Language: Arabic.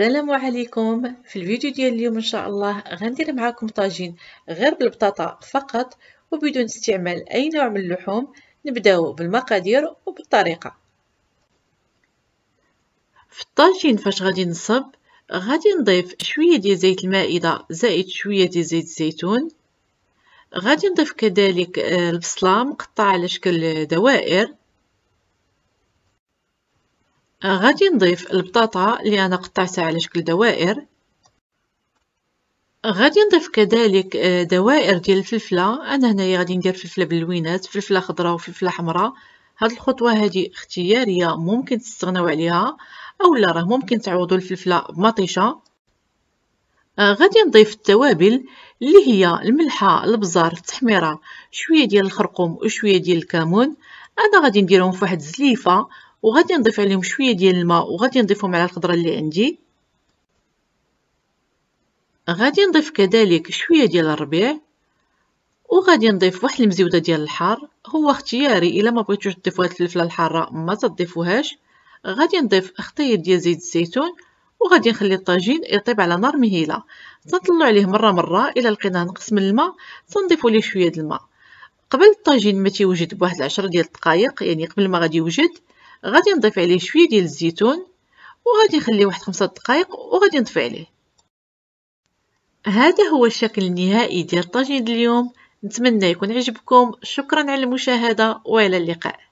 السلام عليكم في الفيديو ديال اليوم ان شاء الله غندير معكم طاجين غير بالبطاطا فقط وبدون استعمال اي نوع من اللحوم نبداو بالمقادير وبالطريقه في الطاجين فاش غادي نصب غادي نضيف شويه ديال زيت المائده زائد شويه ديال زيت الزيتون غادي نضيف كذلك آه، البصله مقطعه على شكل دوائر غادي نضيف البطاطا اللي انا قطعتها على شكل دوائر غادي نضيف كذلك آه، دوائر ديال الفلفله انا هنايا غادي ندير فلفله باللوينات فلفله خضراء وفلفله حمراء هاد الخطوه هادي اختياريه ممكن تستغناو عليها اولا راه ممكن تعوضوا الفلفله بمطيشه آه، غادي نضيف التوابل اللي هي الملحه البزار التحميره شويه ديال الخرقوم وشويه ديال الكمون انا غادي نديرهم فواحد الزليفه وغادي نضيف عليهم شويه ديال الماء وغادي نضيفهم على الخضره اللي عندي غادي نضيف كذلك شويه ديال الربيع وغادي نضيف واحد المزيوده ديال الحار هو اختياري الا ما بغيتوش تضيفوا هاد الفلفله الحاره ما تضيفوهاش غادي نضيف خطير ديال زيت الزيتون وغادي نخلي الطاجين يطيب على نار مهيله تنطلع عليه مره مره الا لقيناه نقص من الماء تنضيفوا ليه شويه د الماء قبل الطاجين ما تيوجد بواحد 10 ديال الدقائق يعني قبل ما غادي يوجد غادي نضيف عليه شويه ديال الزيتون وغادي نخليه واحد خمسة دقائق وغادي نطفي عليه هذا هو الشكل النهائي ديال الطاجين اليوم نتمنى يكون عجبكم شكرا على المشاهده والى اللقاء